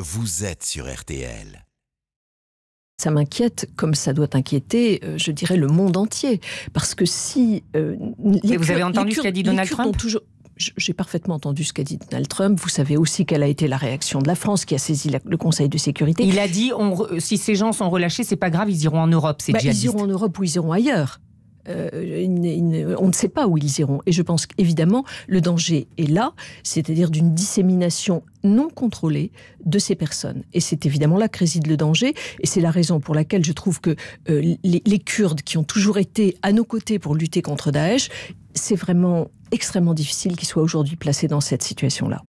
Vous êtes sur RTL. Ça m'inquiète, comme ça doit inquiéter, euh, je dirais, le monde entier. Parce que si... Euh, Mais vous avez entendu ce qu'a dit Donald Trump J'ai parfaitement entendu ce qu'a dit Donald Trump. Vous savez aussi quelle a été la réaction de la France qui a saisi le Conseil de sécurité. Il a dit si ces gens sont relâchés, c'est pas grave, ils iront en Europe. Ces bah, ils iront en Europe ou ils iront ailleurs. Euh, on ne sait pas où ils iront. Et je pense qu'évidemment, le danger est là, c'est-à-dire d'une dissémination non contrôlée de ces personnes. Et c'est évidemment là que réside le danger. Et c'est la raison pour laquelle je trouve que euh, les, les Kurdes, qui ont toujours été à nos côtés pour lutter contre Daesh, c'est vraiment extrêmement difficile qu'ils soient aujourd'hui placés dans cette situation-là.